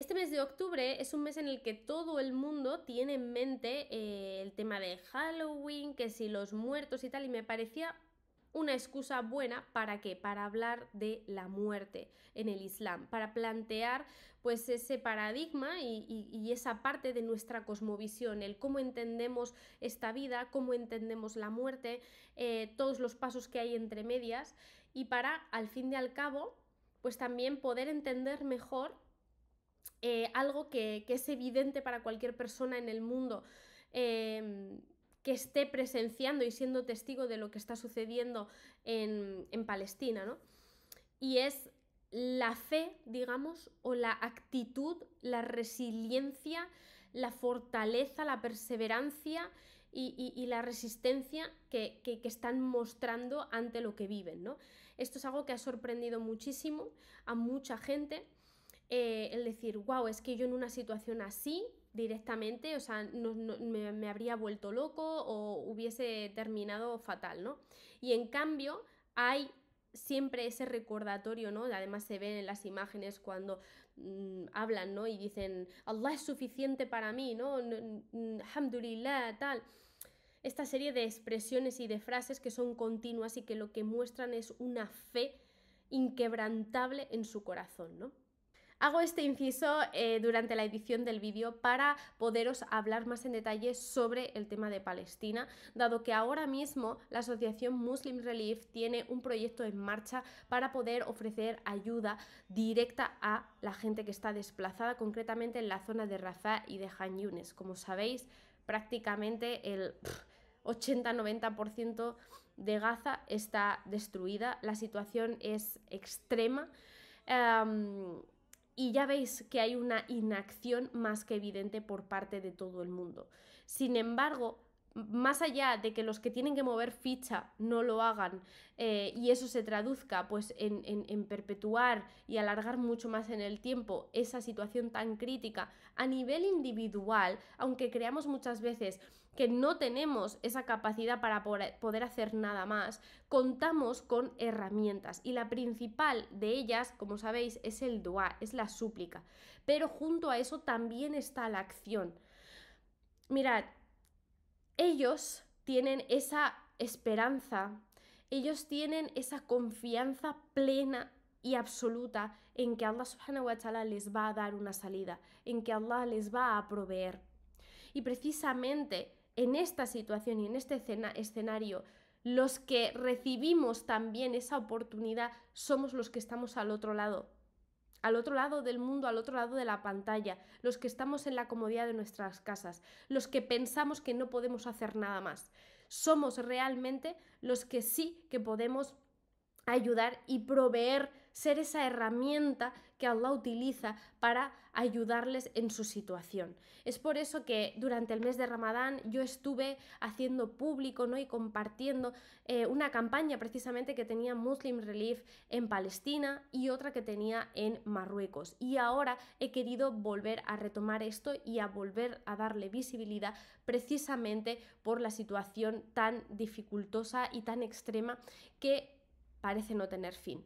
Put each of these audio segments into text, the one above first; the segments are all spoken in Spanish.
Este mes de octubre es un mes en el que todo el mundo tiene en mente eh, el tema de Halloween, que si los muertos y tal, y me parecía una excusa buena para qué? Para hablar de la muerte en el Islam, para plantear pues ese paradigma y, esa parte de nuestra cosmovisión, el cómo entendemos esta vida, cómo entendemos la muerte, eh, todos los pasos que hay entre medias y para al fin y al cabo pues también poder entender mejor eh, algo que, es evidente para cualquier persona en el mundo em, que esté presenciando y siendo testigo de lo que está sucediendo en, Palestina, ¿no? Y es la fe, digamos, o la actitud, la resiliencia, la fortaleza, la perseverancia y, la resistencia que, que, están mostrando ante lo que viven. ¿no? Esto es algo que ha sorprendido muchísimo a mucha gente eh, el decir, wow, es que yo en una situación así directamente, o sea, me, habría vuelto loco o hubiese terminado fatal, ¿no? Y en cambio hay siempre ese recordatorio, ¿no? Además se ven en las imágenes cuando mm, hablan, ¿no? Y dicen, Allah es suficiente para mí, ¿no? Mm, alhamdulillah, tal esta serie de expresiones y de frases que son continuas y que lo que muestran es una fe inquebrantable en su corazón, ¿no? Hago este inciso eh, durante la edición del vídeo para poderos hablar más en detalle sobre el tema de Palestina, dado que ahora mismo la asociación Muslim Relief tiene un proyecto en marcha para poder ofrecer ayuda directa a la gente que está desplazada, concretamente en la zona de Rafah y de Han Yunes. Como sabéis, prácticamente el... 80-90% de Gaza está destruida, la situación es extrema. Em, y ya veis que hay una inacción más que evidente por parte de todo el mundo. Sin embargo, más allá de que los que tienen que mover ficha no lo hagan eh, y eso se traduzca pues en, perpetuar y alargar mucho más en el tiempo esa situación tan crítica a nivel individual, aunque creamos muchas veces que no tenemos esa capacidad para poder hacer nada más, contamos con herramientas y la principal de ellas, como sabéis, es el dua, es la súplica. Pero junto a eso también está la acción. Mirad, ellos tienen esa esperanza, ellos tienen esa confianza plena y absoluta en que Allah subhanahu wa ta'ala les va a dar una salida, en que Allah les va a proveer. Y precisamente en esta situación y en este escenario, los que recibimos también esa oportunidad somos los que estamos al otro lado, al otro lado del mundo, al otro lado de la pantalla, los que estamos en la comodidad de nuestras casas, los que pensamos que no podemos hacer nada más. Somos realmente los que sí que podemos ayudar y proveer ser esa herramienta que Allah utiliza para ayudarles en su situación. Es por eso que durante el mes de Ramadán yo estuve haciendo público ¿no? y compartiendo eh, una campaña precisamente que tenía Muslim Relief en Palestina y otra que tenía en Marruecos. Y ahora he querido volver a retomar esto y a volver a darle visibilidad precisamente por la situación tan dificultosa y tan extrema que parece no tener fin.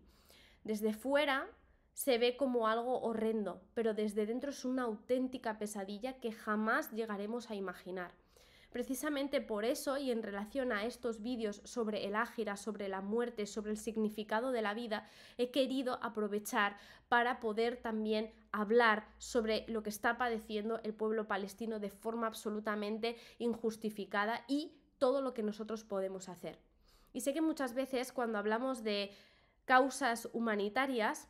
Desde fuera se ve como algo horrendo, pero desde dentro es una auténtica pesadilla que jamás llegaremos a imaginar. Precisamente por eso y en relación a estos vídeos sobre el ágira, sobre la muerte, sobre el significado de la vida, he querido aprovechar para poder también hablar sobre lo que está padeciendo el pueblo palestino de forma absolutamente injustificada y todo lo que nosotros podemos hacer. Y sé que muchas veces cuando hablamos de causas humanitarias,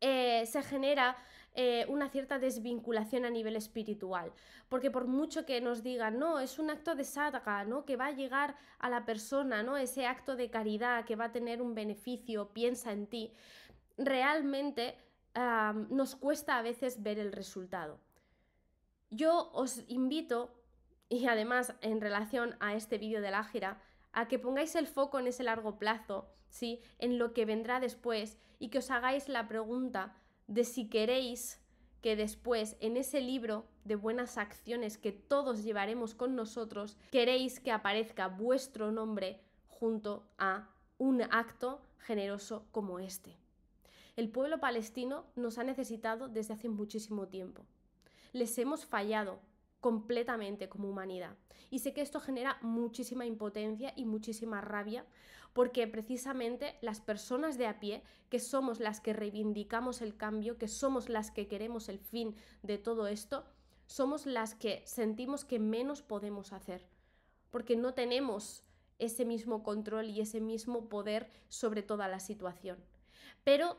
eh, se genera eh, una cierta desvinculación a nivel espiritual. Porque por mucho que nos digan, no, es un acto de sadhaka, ¿no? Que va a llegar a la persona, ¿no? Ese acto de caridad que va a tener un beneficio, piensa en ti. Realmente nos cuesta a veces ver el resultado. Yo os invito, y además en relación a este vídeo de la gira, a que pongáis el foco en ese largo plazo en lo que vendrá después y que os hagáis la pregunta de si queréis que después en ese libro de buenas acciones que todos llevaremos con nosotros, queréis que aparezca vuestro nombre junto a un acto generoso como este. El pueblo palestino nos ha necesitado desde hace muchísimo tiempo. Les hemos fallado completamente como humanidad. Y sé que esto genera muchísima impotencia y muchísima rabia porque precisamente las personas de a pie, que somos las que reivindicamos el cambio, que somos las que queremos el fin de todo esto, somos las que sentimos que menos podemos hacer, porque no tenemos ese mismo control y ese mismo poder sobre toda la situación. Pero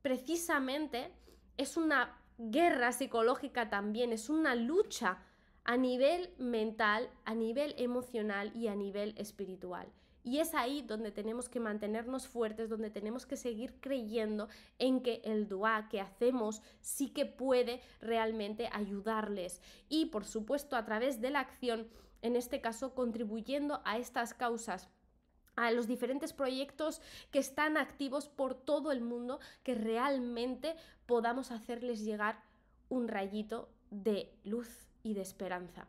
precisamente es una guerra psicológica también, es una lucha a nivel mental, a nivel emocional y a nivel espiritual. Y es ahí donde tenemos que mantenernos fuertes, donde tenemos que seguir creyendo en que el dua que hacemos sí que puede realmente ayudarles. Y por supuesto a través de la acción, en este caso contribuyendo a estas causas a los diferentes proyectos que están activos por todo el mundo, que realmente podamos hacerles llegar un rayito de luz y de esperanza.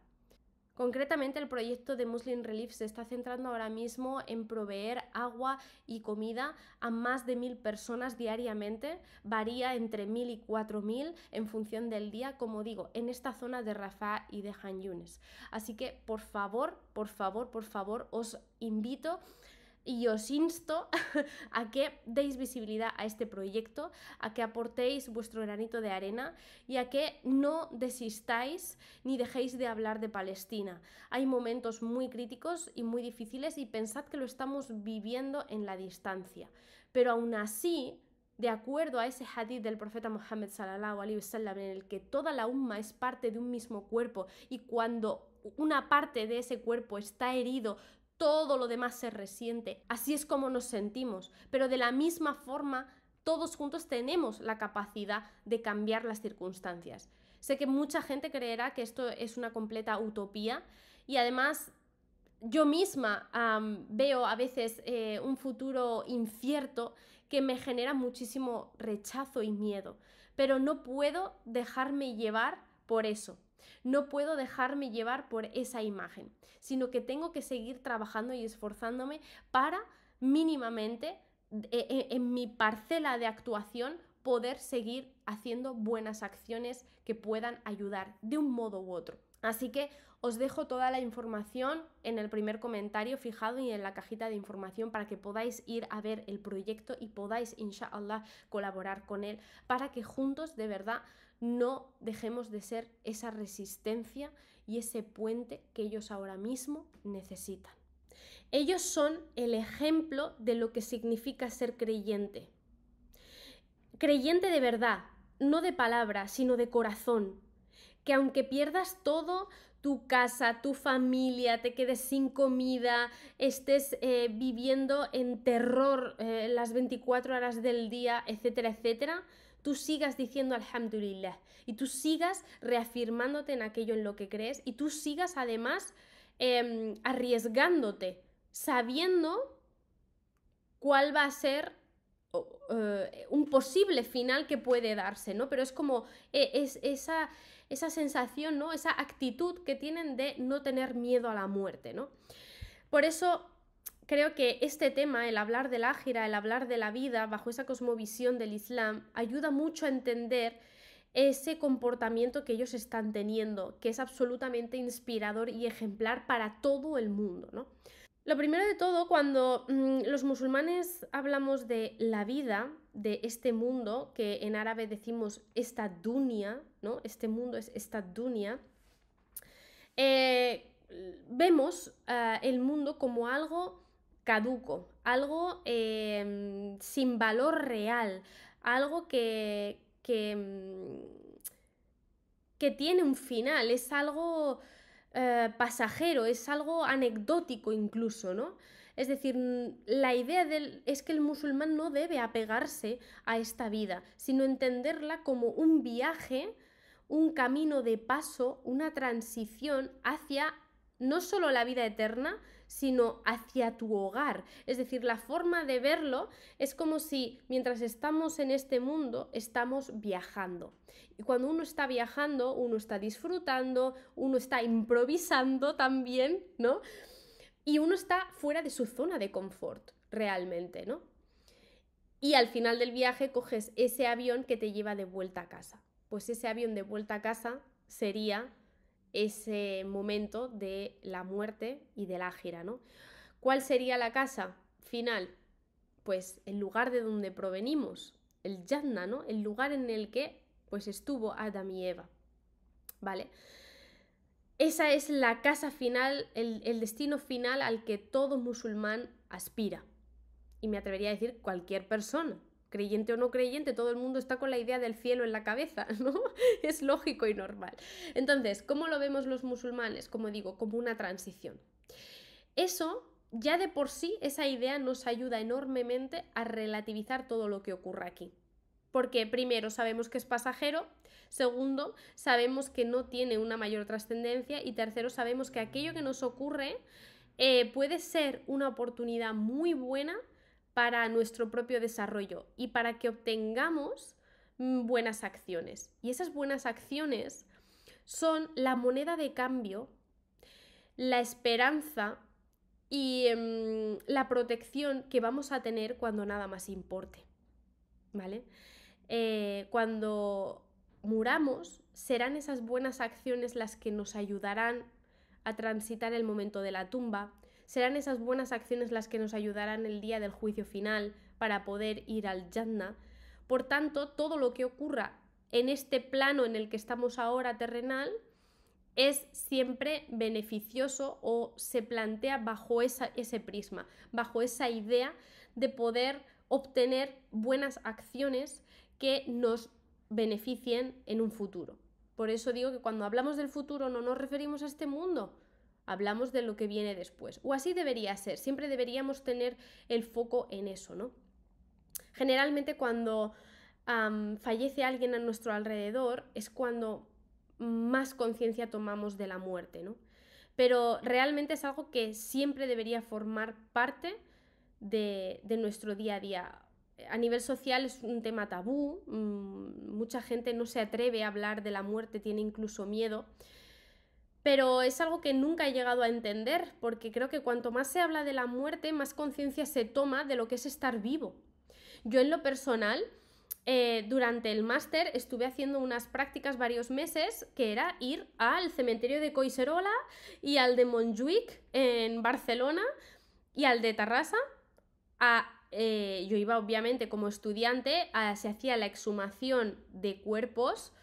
Concretamente, el proyecto de Muslim Relief se está centrando ahora mismo en proveer agua y comida a más de mil personas diariamente. Varía entre mil y cuatro mil en función del día, como digo, en esta zona de Rafa y de Han Así que, por favor, por favor, por favor, os invito y os insto a que deis visibilidad a este proyecto, a que aportéis vuestro granito de arena y a que no desistáis ni dejéis de hablar de Palestina. Hay momentos muy críticos y muy difíciles y pensad que lo estamos viviendo en la distancia. Pero aún así, de acuerdo a ese hadith del profeta Muhammad sallallahu alaihi wasallam en el que toda la umma es parte de un mismo cuerpo y cuando una parte de ese cuerpo está herido, todo lo demás se resiente. Así es como nos sentimos, pero de la misma forma todos juntos tenemos la capacidad de cambiar las circunstancias. Sé que mucha gente creerá que esto es una completa utopía y además yo misma veo a veces eh, un futuro incierto que me genera muchísimo rechazo y miedo, pero no puedo dejarme llevar por eso. No puedo dejarme llevar por esa imagen, sino que tengo que seguir trabajando y esforzándome para mínimamente e, e, en mi parcela de actuación poder seguir haciendo buenas acciones que puedan ayudar de un modo u otro. Así que os dejo toda la información en el primer comentario fijado y en la cajita de información para que podáis ir a ver el proyecto y podáis, inshallah, colaborar con él para que juntos de verdad no dejemos de ser esa resistencia y ese puente que ellos ahora mismo necesitan. Ellos son el ejemplo de lo que significa ser creyente. Creyente de verdad, no de palabra, sino de corazón. Que aunque pierdas todo, tu casa, tu familia, te quedes sin comida, estés eh, viviendo en terror eh, las 24 horas del día, etcétera, etcétera, tú sigas diciendo alhamdulillah y tú sigas reafirmándote en aquello en lo que crees y tú sigas además em, arriesgándote, sabiendo cuál va a ser eh, un posible final que puede darse, ¿no? Pero es como eh, es, esa, esa sensación, ¿no? Esa actitud que tienen de no tener miedo a la muerte, ¿no? Por eso Creo que este tema, el hablar del ágira, el hablar de la vida bajo esa cosmovisión del Islam, ayuda mucho a entender ese comportamiento que ellos están teniendo, que es absolutamente inspirador y ejemplar para todo el mundo, Lo primero de todo, cuando mm, los musulmanes hablamos de la vida, de este mundo, que en árabe decimos esta dunia, ¿no? Este mundo es esta dunia, eh, vemos ah, el mundo como algo caduco, algo em, sin valor real, algo que, que, mm, tiene un final, es algo eh, pasajero, es algo anecdótico incluso, ¿no? Es decir, mm, la idea del, es que el musulmán no debe apegarse a esta vida, sino entenderla como un viaje, un camino de paso, una transición hacia no solo la vida eterna, sino hacia tu hogar. Es decir, la forma de verlo es como si mientras estamos en este mundo estamos viajando. Y cuando uno está viajando, uno está disfrutando, uno está improvisando también, ¿no? Y uno está fuera de su zona de confort, realmente, ¿no? Y al final del viaje coges ese avión que te lleva de vuelta a casa. Pues ese avión de vuelta a casa sería ese momento de la muerte y de la gira, ¿no? ¿Cuál sería la casa final? Pues el lugar de donde provenimos, el Yadna, ¿no? El lugar en el que pues estuvo Adam y Eva, ¿vale? Esa es la casa final, el, el destino final al que todo musulmán aspira. Y me atrevería a decir cualquier persona, creyente o no creyente, todo el mundo está con la idea del cielo en la cabeza, ¿no? Es lógico y normal. Entonces, ¿cómo lo vemos los musulmanes? Como digo, como una transición. Eso ya de por sí, esa idea nos ayuda enormemente a relativizar todo lo que ocurra aquí. Porque primero sabemos que es pasajero, segundo sabemos que no tiene una mayor trascendencia y tercero sabemos que aquello que nos ocurre eh, puede ser una oportunidad muy buena para nuestro propio desarrollo y para que obtengamos mm, buenas acciones. Y esas buenas acciones son la moneda de cambio, la esperanza y em, la protección que vamos a tener cuando nada más importe. ¿Vale? Eh, cuando muramos, serán esas buenas acciones las que nos ayudarán a transitar el momento de la tumba, Serán esas buenas acciones las que nos ayudarán el día del juicio final para poder ir al Jannah. Por tanto, todo lo que ocurra en este plano en el que estamos ahora terrenal es siempre beneficioso o se plantea bajo ese prisma, bajo esa idea de poder obtener buenas acciones que nos beneficien en un futuro. Por eso digo que cuando hablamos del futuro no nos referimos a este mundo, hablamos de lo que viene después. O así debería ser, siempre deberíamos tener el foco en eso, ¿no? Generalmente cuando fallece alguien a nuestro alrededor es cuando más conciencia tomamos de la muerte, ¿no? Pero realmente es algo que siempre debería formar parte de, de nuestro día a día a nivel social es un tema tabú, mm, mucha gente no se atreve a hablar de la muerte, tiene incluso miedo, pero es algo que nunca he llegado a entender, porque creo que cuanto más se habla de la muerte, más conciencia se toma de lo que es estar vivo. Yo en lo personal, eh, durante el máster estuve haciendo unas prácticas varios meses, que era ir al cementerio de Coiserola y al de Montjuic en Barcelona y al de Tarrasa. Eh, yo iba obviamente como estudiante, se hacía la exhumación de cuerpos.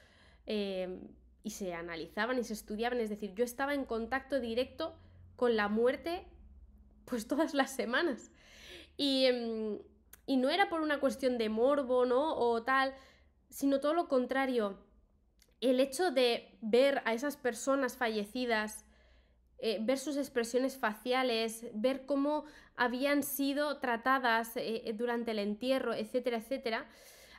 Eh, y se analizaban y se estudiaban, es decir, yo estaba en contacto directo con la muerte pues todas las semanas. Em, y, no era por una cuestión de morbo, ¿no? O tal, sino todo lo contrario. El hecho de ver a esas personas fallecidas eh, ver sus expresiones faciales, ver cómo habían sido tratadas eh, eh, durante el entierro, etcétera, etcétera,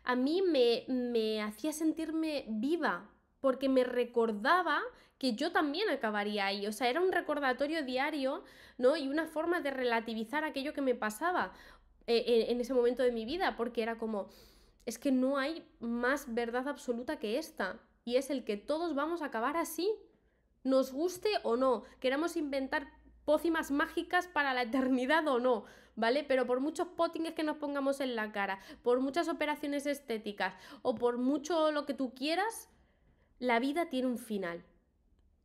a mí me, me hacía sentirme viva, porque me recordaba que yo también acabaría ahí. O sea, era un recordatorio diario, ¿no? Y una forma de relativizar aquello que me pasaba eh, eh, en, ese momento de mi vida, porque era como, es que no hay más verdad absoluta que esta, y es el que todos vamos a acabar así, nos guste o no, queramos inventar pócimas mágicas para la eternidad o no, ¿vale? Pero por muchos potings que nos pongamos en la cara, por muchas operaciones estéticas o por mucho lo que tú quieras, la vida tiene un final.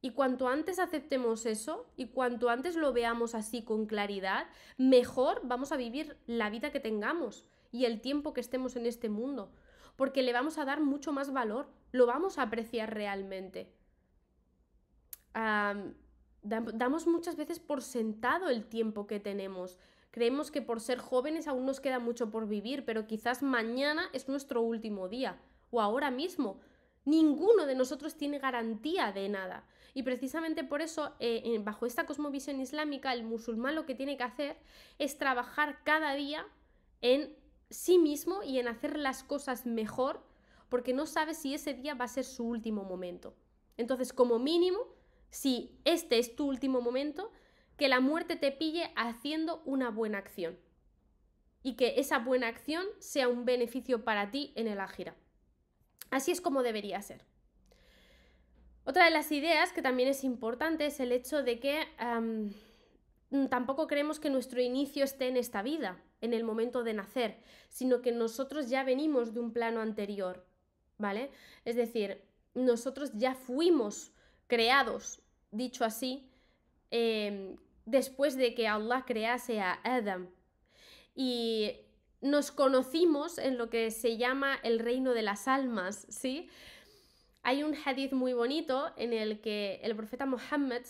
Y cuanto antes aceptemos eso y cuanto antes lo veamos así con claridad, mejor vamos a vivir la vida que tengamos y el tiempo que estemos en este mundo, porque le vamos a dar mucho más valor, lo vamos a apreciar realmente. damos muchas veces por sentado el tiempo que tenemos. Creemos que por ser jóvenes aún nos queda mucho por vivir, pero quizás mañana es nuestro último día o ahora mismo Ninguno de nosotros tiene garantía de nada. Y precisamente por eso, eh, bajo esta cosmovisión islámica, el musulmán lo que tiene que hacer es trabajar cada día en sí mismo y en hacer las cosas mejor, porque no sabe si ese día va a ser su último momento. Entonces, como mínimo, si este es tu último momento, que la muerte te pille haciendo una buena acción y que esa buena acción sea un beneficio para ti en el ágira. Así es como debería ser. Otra de las ideas que también es importante es el hecho de que tampoco creemos que nuestro inicio esté en esta vida, en el momento de nacer, sino que nosotros ya venimos de un plano anterior, ¿vale? Es decir, nosotros ya fuimos creados, dicho así, em, después de que Allah crease a Adam. Y nos conocimos en lo que se llama el reino de las almas, ¿sí? Hay un hadith muy bonito en el que el profeta Muhammad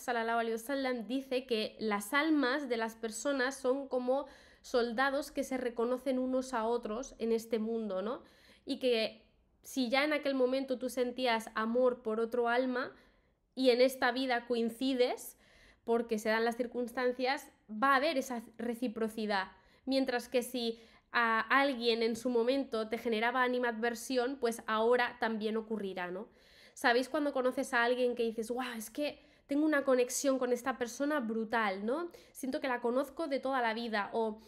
wasallam, dice que las almas de las personas son como soldados que se reconocen unos a otros en este mundo, ¿no? Y que si ya en aquel momento tú sentías amor por otro alma y en esta vida coincides, porque se dan las circunstancias, va a haber esa reciprocidad. Mientras que si a alguien en su momento te generaba animadversión, pues ahora también ocurrirá, ¿no? ¿Sabéis cuando conoces a alguien que dices, wow, es que tengo una conexión con esta persona brutal, ¿no? Siento que la conozco de toda la vida o...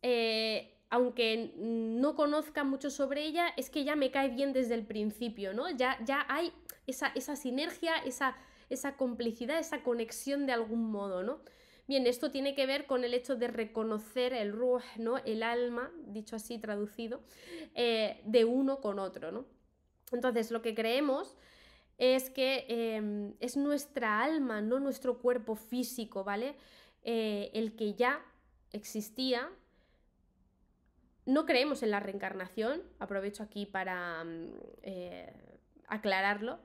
Eh, aunque no conozca mucho sobre ella, es que ya me cae bien desde el principio, ¿no? Ya, ya hay esa, sinergia, esa, esa complicidad, esa conexión de algún modo, ¿no? Bien, esto tiene que ver con el hecho de reconocer el ruh, ¿no? el alma, dicho así traducido, eh, de uno con otro. ¿no? Entonces, lo que creemos es que em, es nuestra alma, no nuestro cuerpo físico, ¿vale? Eh, el que ya existía. No creemos en la reencarnación, aprovecho aquí para mm, eh, aclararlo.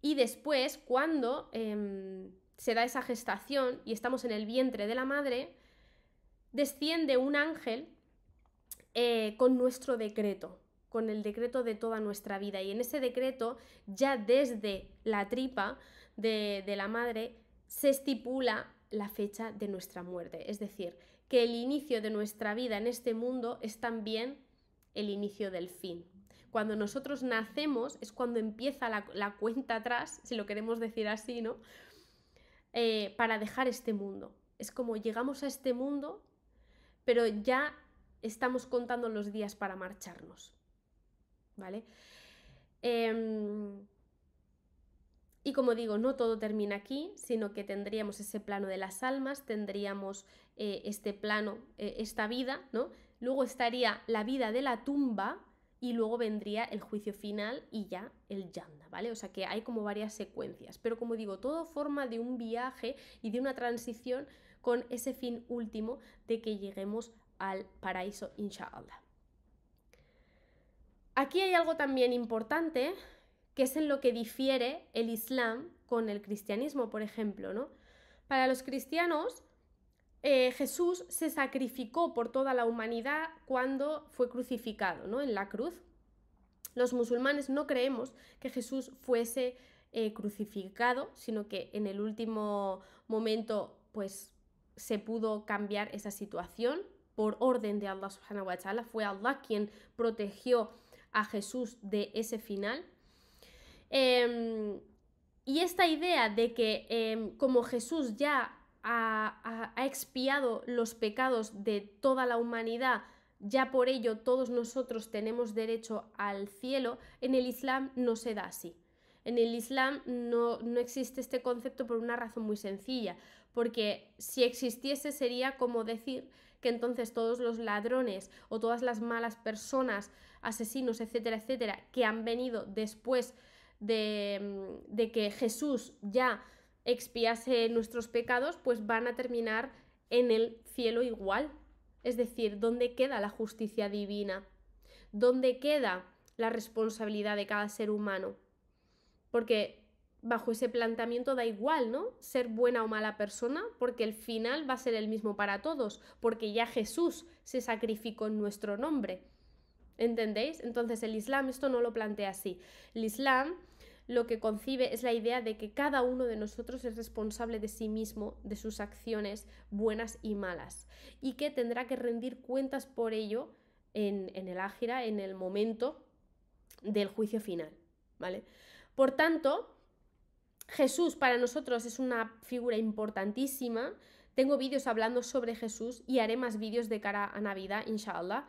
Y después, cuando em, se da esa gestación y estamos en el vientre de la madre, desciende un ángel eh, con nuestro decreto, con el decreto de toda nuestra vida. Y en ese decreto, ya desde la tripa de, la madre, se estipula la fecha de nuestra muerte. Es decir, que el inicio de nuestra vida en este mundo es también el inicio del fin. Cuando nosotros nacemos es cuando empieza la, la cuenta atrás, si lo queremos decir así, ¿no? Eh, para dejar este mundo. Es como llegamos a este mundo, pero ya estamos contando los días para marcharnos. ¿Vale? Em, y como digo, no todo termina aquí, sino que tendríamos ese plano de las almas, tendríamos eh, este plano, eh, esta vida, ¿no? Luego estaría la vida de la tumba, y luego vendría el juicio final y ya el yanda, ¿vale? O sea que hay como varias secuencias, pero como digo, todo forma de un viaje y de una transición con ese fin último de que lleguemos al paraíso, inshallah. Aquí hay algo también importante que es en lo que difiere el Islam con el cristianismo, por ejemplo, ¿no? Para los cristianos, eh, Jesús se sacrificó por toda la humanidad cuando fue crucificado ¿no? en la cruz. Los musulmanes no creemos que Jesús fuese eh, crucificado, sino que en el último momento pues, se pudo cambiar esa situación por orden de Allah subhanahu wa ta'ala. Fue Allah quien protegió a Jesús de ese final. Em, y esta idea de que em, como Jesús ya ha, expiado los pecados de toda la humanidad, ya por ello todos nosotros tenemos derecho al cielo, en el Islam no se da así. En el Islam no, existe este concepto por una razón muy sencilla, porque si existiese sería como decir que entonces todos los ladrones o todas las malas personas, asesinos, etcétera, etcétera, que han venido después de, de que Jesús ya expiase nuestros pecados, pues van a terminar en el cielo igual. Es decir, ¿dónde queda la justicia divina? ¿Dónde queda la responsabilidad de cada ser humano? Porque bajo ese planteamiento da igual, ¿no? Ser buena o mala persona, porque el final va a ser el mismo para todos, porque ya Jesús se sacrificó en nuestro nombre. ¿Entendéis? Entonces el Islam esto no lo plantea así. El Islam lo que concibe es la idea de que cada uno de nosotros es responsable de sí mismo, de sus acciones buenas y malas, y que tendrá que rendir cuentas por ello en, el ágira, en el momento del juicio final. ¿vale? Por tanto, Jesús para nosotros es una figura importantísima. Tengo vídeos hablando sobre Jesús y haré más vídeos de cara a Navidad, inshallah,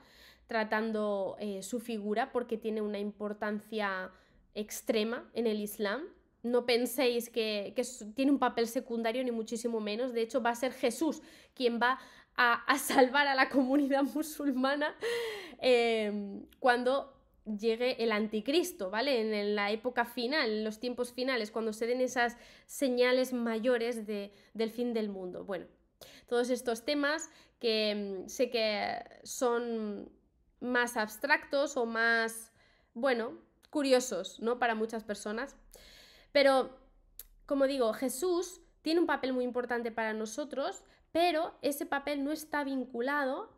tratando eh, su figura porque tiene una importancia extrema en el Islam. No penséis que, tiene un papel secundario, ni muchísimo menos. De hecho, va a ser Jesús quien va a, salvar a la comunidad musulmana em, cuando llegue el anticristo, ¿vale? En, la época final, en los tiempos finales, cuando se den esas señales mayores del fin del mundo. Bueno, todos estos temas que em, sé que son más abstractos o más, bueno, curiosos, ¿no? Para muchas personas. Pero, como digo, Jesús tiene un papel muy importante para nosotros, pero ese papel no está vinculado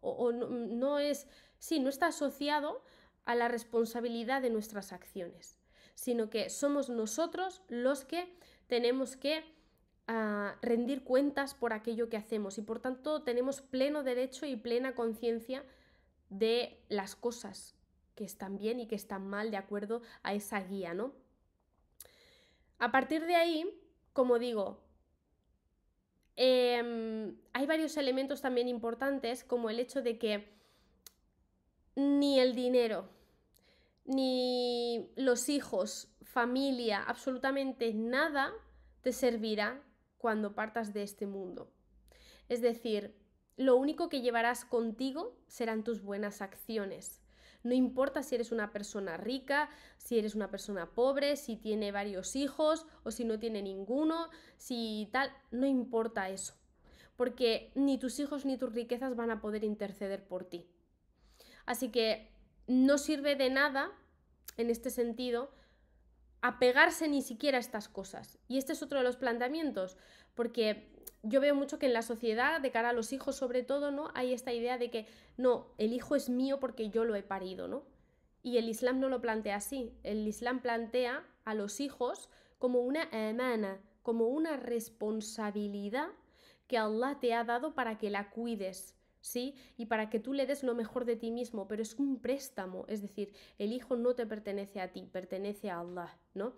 o, no, es, sí, no está asociado a la responsabilidad de nuestras acciones, sino que somos nosotros los que tenemos que ah, rendir cuentas por aquello que hacemos y por tanto tenemos pleno derecho y plena conciencia de las cosas que están bien y que están mal de acuerdo a esa guía, ¿no? A partir de ahí, como digo, em, hay varios elementos también importantes, como el hecho de que ni el dinero, ni los hijos, familia, absolutamente nada te servirá cuando partas de este mundo. Es decir, lo único que llevarás contigo serán tus buenas acciones. No importa si eres una persona rica, si eres una persona pobre, si tiene varios hijos o si no tiene ninguno, si tal, no importa eso. Porque ni tus hijos ni tus riquezas van a poder interceder por ti. Así que no sirve de nada, en este sentido, apegarse ni siquiera a estas cosas. Y este es otro de los planteamientos, porque yo veo mucho que en la sociedad, de cara a los hijos sobre todo, ¿no? Hay esta idea de que, no, el hijo es mío porque yo lo he parido, ¿no? Y el Islam no lo plantea así. El Islam plantea a los hijos como una emana, como una responsabilidad que Allah te ha dado para que la cuides, ¿sí? Y para que tú le des lo mejor de ti mismo, pero es un préstamo, es decir, el hijo no te pertenece a ti, pertenece a Allah, ¿no?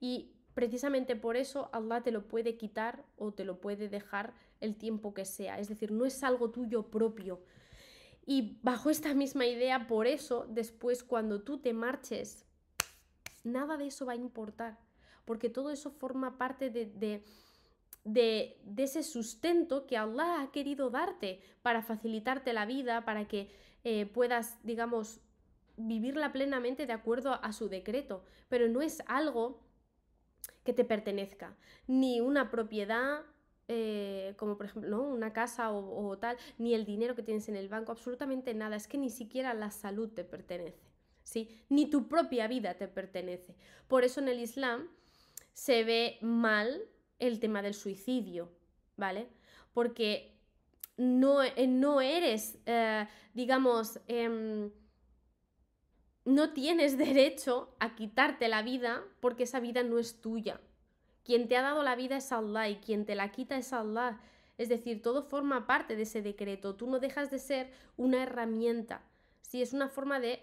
Y precisamente por eso Allah te lo puede quitar o te lo puede dejar el tiempo que sea. Es decir, no es algo tuyo propio. Y bajo esta misma idea, por eso después cuando tú te marches, nada de eso va a importar, porque todo eso forma parte de, de ese sustento que Allah ha querido darte para facilitarte la vida, para que eh, puedas, digamos, vivirla plenamente de acuerdo a su decreto. Pero no es algo que te pertenezca, ni una propiedad eh, como por ejemplo una casa o, tal, ni el dinero que tienes en el banco, absolutamente nada. Es que ni siquiera la salud te pertenece, ¿sí? Ni tu propia vida te pertenece. Por eso en el Islam se ve mal el tema del suicidio, ¿vale? Porque no, eh, no eres, eh, digamos, em, no tienes derecho a quitarte la vida porque esa vida no es tuya. Quien te ha dado la vida es Allah y quien te la quita es Allah. Es decir, todo forma parte de ese decreto. Tú no dejas de ser una herramienta. Sí, es una forma de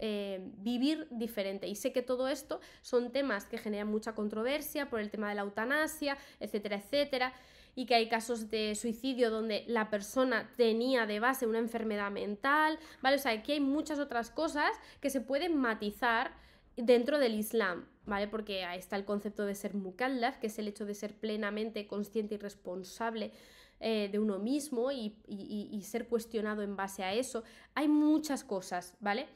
eh, vivir diferente. Y sé que todo esto son temas que generan mucha controversia por el tema de la eutanasia, etcétera, etcétera y que hay casos de suicidio donde la persona tenía de base una enfermedad mental, ¿vale? O sea, aquí hay muchas otras cosas que se pueden matizar dentro del Islam, ¿vale? Porque ahí está el concepto de ser mukallaf, que es el hecho de ser plenamente consciente y responsable eh, de uno mismo y, y ser cuestionado en base a eso. Hay muchas cosas, ¿vale?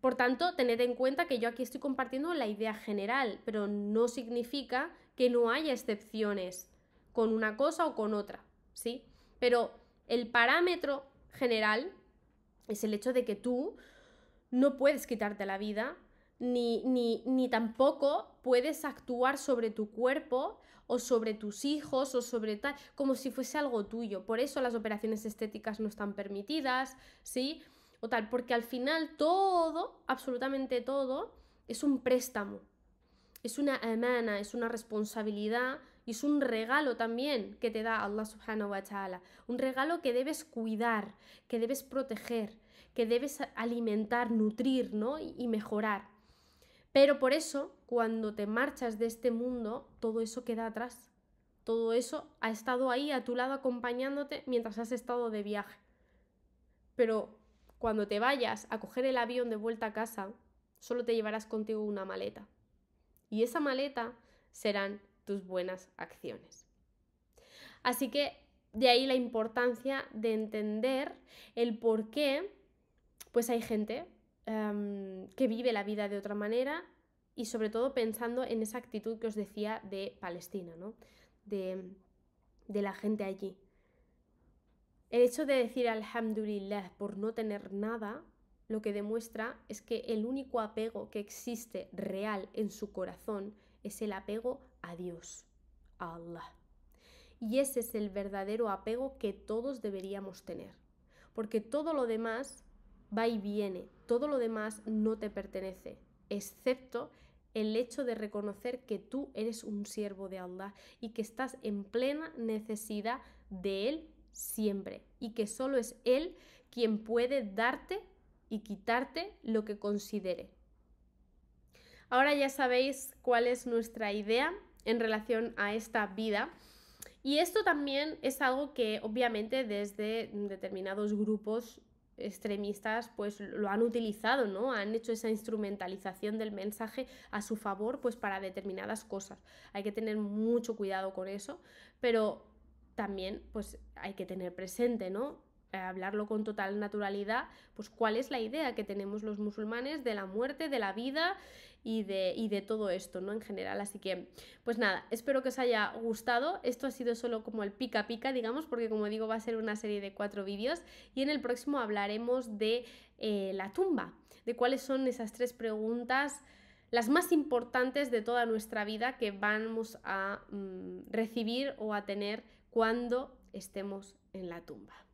Por tanto, tened en cuenta que yo aquí estoy compartiendo la idea general, pero no significa que no haya excepciones, con una cosa o con otra, ¿sí? Pero el parámetro general es el hecho de que tú no puedes quitarte la vida, ni, ni tampoco puedes actuar sobre tu cuerpo o sobre tus hijos o sobre tal, como si fuese algo tuyo. Por eso las operaciones estéticas no están permitidas, ¿sí? O tal, porque al final todo, absolutamente todo, es un préstamo, es una emana, es una responsabilidad y es un regalo también que te da Allah subhanahu wa ta'ala, un regalo que debes cuidar, que debes proteger, que debes alimentar, nutrir ¿no? y mejorar. Pero por eso, cuando te marchas de este mundo, todo eso queda atrás. Todo eso ha estado ahí a tu lado acompañándote mientras has estado de viaje. Pero cuando te vayas a coger el avión de vuelta a casa, solo te llevarás contigo una maleta. Y esa maleta serán tus buenas acciones. Así que de ahí la importancia de entender el por qué, pues hay gente em, que vive la vida de otra manera y sobre todo pensando en esa actitud que os decía de Palestina, de, de la gente allí. El hecho de decir alhamdulillah por no tener nada, lo que demuestra es que el único apego que existe real en su corazón es el apego a Dios, a Allah. Y ese es el verdadero apego que todos deberíamos tener, porque todo lo demás va y viene, todo lo demás no te pertenece, excepto el hecho de reconocer que tú eres un siervo de Allah y que estás en plena necesidad de Él siempre y que solo es Él quien puede darte y quitarte lo que considere. Ahora ya sabéis cuál es nuestra idea en relación a esta vida. Y esto también es algo que obviamente desde determinados grupos extremistas pues lo han utilizado, ¿no? Han hecho esa instrumentalización del mensaje a su favor pues para determinadas cosas. Hay que tener mucho cuidado con eso, pero también pues hay que tener presente, ¿no? Eh, hablarlo con total naturalidad, pues cuál es la idea que tenemos los musulmanes de la muerte, de la vida y de, todo esto, ¿no? En general. Así que, pues nada, espero que os haya gustado. Esto ha sido solo como el pica pica, digamos, porque como digo, va a ser una serie de cuatro vídeos y en el próximo hablaremos de eh, la tumba, de cuáles son esas tres preguntas las más importantes de toda nuestra vida que vamos a mm, recibir o a tener cuando estemos en la tumba.